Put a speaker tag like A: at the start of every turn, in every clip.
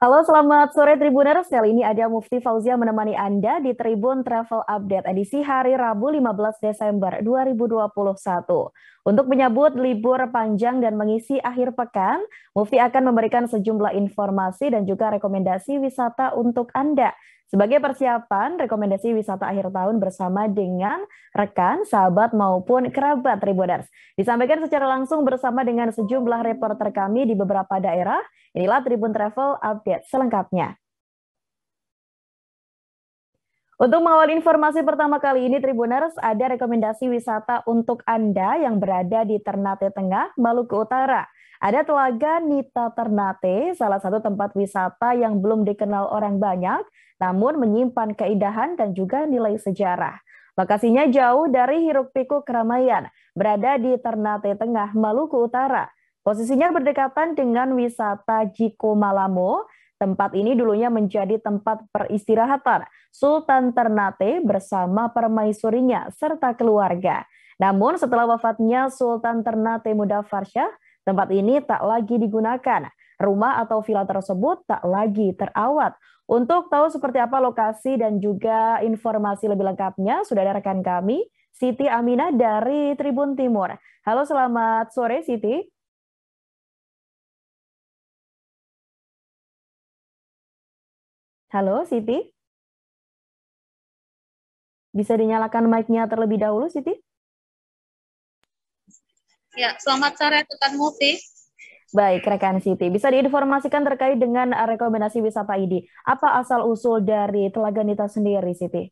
A: Halo, selamat sore Tribuners. Kali ini ada Mufti Fauzia menemani Anda di Tribun Travel Update edisi hari Rabu 15 Desember 2021. Untuk menyambut libur panjang dan mengisi akhir pekan, Mufti akan memberikan sejumlah informasi dan juga rekomendasi wisata untuk Anda. Sebagai persiapan, rekomendasi wisata akhir tahun bersama dengan rekan, sahabat, maupun kerabat Tribuners. Disampaikan secara langsung bersama dengan sejumlah reporter kami di beberapa daerah. Inilah Tribun Travel Update selengkapnya. Untuk mengawal informasi pertama kali ini, Tribuners, ada rekomendasi wisata untuk Anda yang berada di Ternate Tengah, Maluku Utara. Ada Telaga Nita Ternate, salah satu tempat wisata yang belum dikenal orang banyak, namun menyimpan keindahan dan juga nilai sejarah. Lokasinya jauh dari hiruk-pikuk keramaian, berada di Ternate Tengah, Maluku Utara. Posisinya berdekatan dengan wisata Jiko Malamo, Tempat ini dulunya menjadi tempat peristirahatan Sultan Ternate bersama permaisurinya serta keluarga. Namun setelah wafatnya Sultan Ternate Muda Farsyah, tempat ini tak lagi digunakan. Rumah atau villa tersebut tak lagi terawat. Untuk tahu seperti apa lokasi dan juga informasi lebih lengkapnya, sudah ada rekan kami, Siti Aminah dari Tribun Timur. Halo, selamat sore Siti.
B: Halo, Siti?
A: Bisa dinyalakan mic-nya terlebih dahulu, Siti?
B: Ya, selamat sore Tuan Muti.
A: Baik, rekan Siti. Bisa diinformasikan terkait dengan rekomendasi wisata ini. Apa asal-usul dari Telaga Nita sendiri, Siti?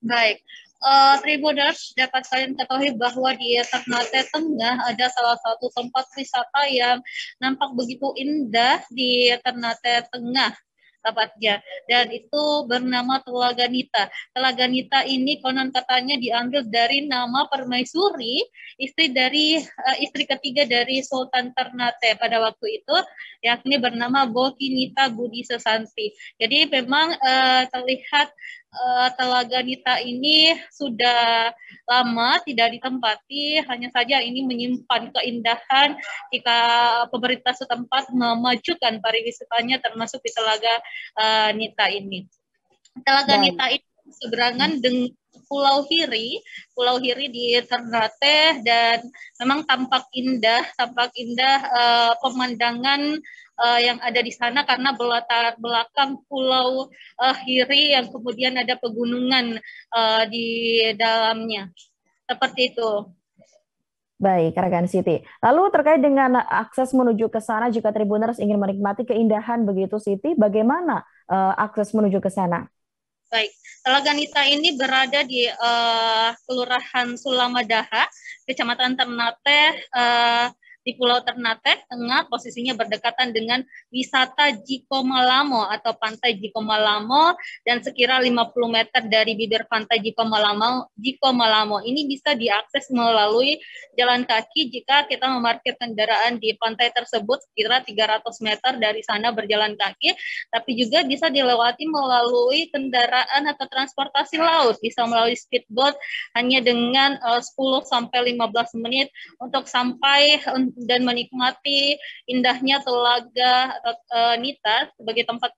B: Baik. Uh, Tribuners dapat kalian ketahui bahwa di Ternate Tengah ada salah satu tempat wisata yang nampak begitu indah di Ternate Tengah sahabatnya dan itu bernama Telaga Nita. Telaga Nita ini konon katanya diambil dari nama permaisuri istri dari uh, istri ketiga dari Sultan Ternate pada waktu itu yakni bernama Bokinita Budi Sesanti. Jadi memang uh, terlihat uh, Telaga Nita ini sudah lama tidak ditempati, hanya saja ini menyimpan keindahan jika pemerintah setempat memajukan pariwisatanya termasuk di Telaga uh, Nita ini. Telaga Baik. Nita ini seberangan dengan Pulau Hiri, Pulau Hiri di Ternate dan memang tampak indah, tampak indah uh, pemandangan uh, yang ada di sana karena belatar belakang pulau uh, Hiri yang kemudian ada pegunungan uh, di dalamnya. Seperti itu.
A: Baik, rekan Siti. Lalu terkait dengan akses menuju ke sana, jika Tribuners ingin menikmati keindahan begitu Siti, bagaimana uh, akses menuju ke sana?
B: Baik, Telaga Nita ini berada di uh, Kelurahan Sulamadaha, Kecamatan Ternate, uh, di Pulau Ternate, Tengah, posisinya berdekatan dengan wisata Jikomalamo atau Pantai Jikomalamo dan sekira 50 meter dari bibir Pantai Jikomalamo. Jikomalamo ini bisa diakses melalui jalan kaki jika kita memarkir kendaraan di pantai tersebut sekira 300 meter dari sana berjalan kaki, tapi juga bisa dilewati melalui kendaraan atau transportasi laut, bisa melalui speedboat hanya dengan eh, uh, 10 sampai 15 menit untuk sampai dan menikmati indahnya telaga uh, Nita sebagai tempat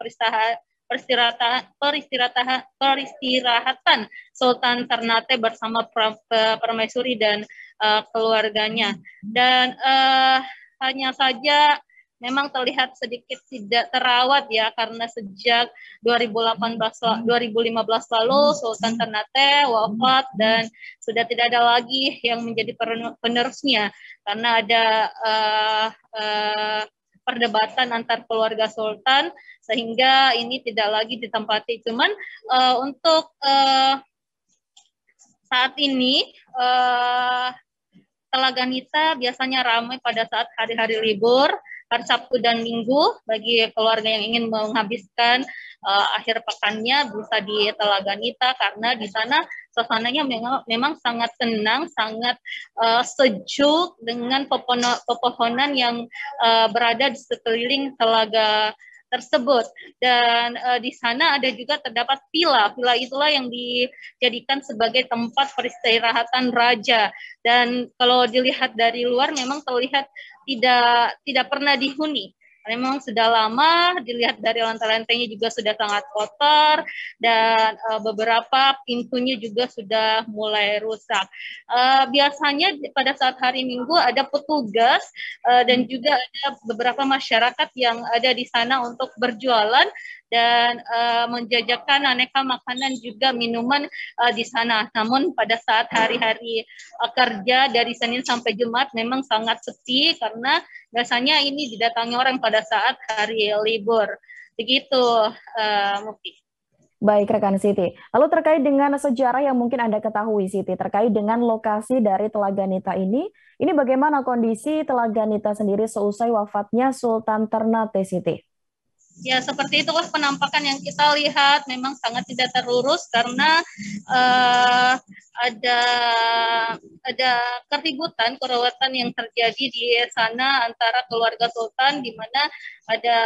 B: peristirahatan, peristirahatan, peristirahatan Sultan Ternate bersama Permaisuri dan uh, keluarganya. Dan uh, hanya saja memang terlihat sedikit tidak terawat ya karena sejak 2018 2015 lalu Sultan Ternate wafat dan sudah tidak ada lagi yang menjadi penerusnya karena ada uh, uh, perdebatan antar keluarga sultan sehingga ini tidak lagi ditempati cuman uh, untuk uh, saat ini uh, Telaga Nita biasanya ramai pada saat hari-hari libur, hari Sabtu dan Minggu. Bagi keluarga yang ingin menghabiskan uh, akhir pekannya bisa di Telaga Nita karena di sana suasananya memang, memang sangat tenang, sangat uh, sejuk dengan pepohonan, pepohonan yang uh, berada di sekeliling telaga tersebut. Dan uh, di sana ada juga terdapat villa. Villa itulah yang dijadikan sebagai tempat peristirahatan raja. Dan kalau dilihat dari luar memang terlihat tidak tidak pernah dihuni memang sudah lama dilihat dari lantai-lantainya juga sudah sangat kotor dan uh, beberapa pintunya juga sudah mulai rusak. Uh, biasanya pada saat hari Minggu ada petugas uh, dan juga ada beberapa masyarakat yang ada di sana untuk berjualan dan uh, menjajakan aneka makanan juga minuman uh, di sana. Namun pada saat hari-hari uh, kerja dari Senin sampai Jumat memang sangat sepi karena biasanya ini didatangi orang pada saat hari libur. Begitu uh, Mufti.
A: Baik rekan Siti. Lalu terkait dengan sejarah yang mungkin Anda ketahui Siti terkait dengan lokasi dari Telaga Nita ini, ini bagaimana kondisi Telaga Nita sendiri seusai wafatnya Sultan Ternate Siti?
B: Ya, seperti itulah penampakan yang kita lihat memang sangat tidak terurus karena uh, ada ada keributan, kerawatan yang terjadi di sana antara keluarga sultan di mana ada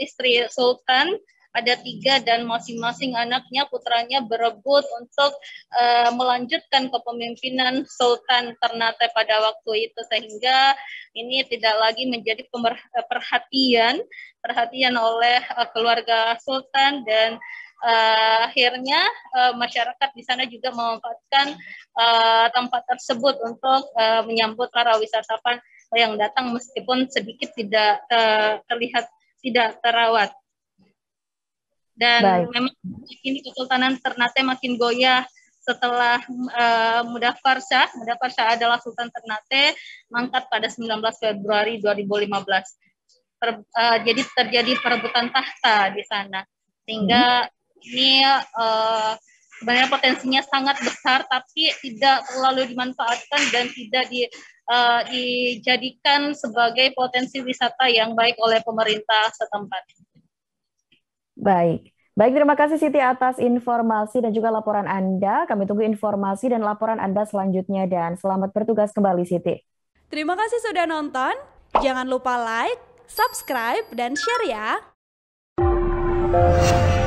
B: istri sultan ada tiga dan masing-masing anaknya putranya berebut untuk uh, melanjutkan kepemimpinan Sultan Ternate pada waktu itu sehingga ini tidak lagi menjadi eh, perhatian perhatian oleh uh, keluarga Sultan dan uh, akhirnya uh, masyarakat di sana juga memanfaatkan uh, tempat tersebut untuk uh, menyambut para wisatawan yang datang meskipun sedikit tidak uh, terlihat tidak terawat. Dan Baik. memang ini Kesultanan Ternate makin goyah setelah uh, eh, Mudafar Syah. Mudafar adalah Sultan Ternate mangkat pada 19 Februari 2015. Per, uh, jadi terjadi perebutan tahta di sana. Sehingga hmm. ini uh, eh, sebenarnya potensinya sangat besar tapi tidak terlalu dimanfaatkan dan tidak di, uh, dijadikan sebagai potensi wisata yang baik oleh pemerintah setempat.
A: Baik. Baik, terima kasih Siti atas informasi dan juga laporan Anda. Kami tunggu informasi dan laporan Anda selanjutnya dan selamat bertugas kembali Siti.
B: Terima kasih sudah nonton. Jangan lupa like, subscribe, dan share ya.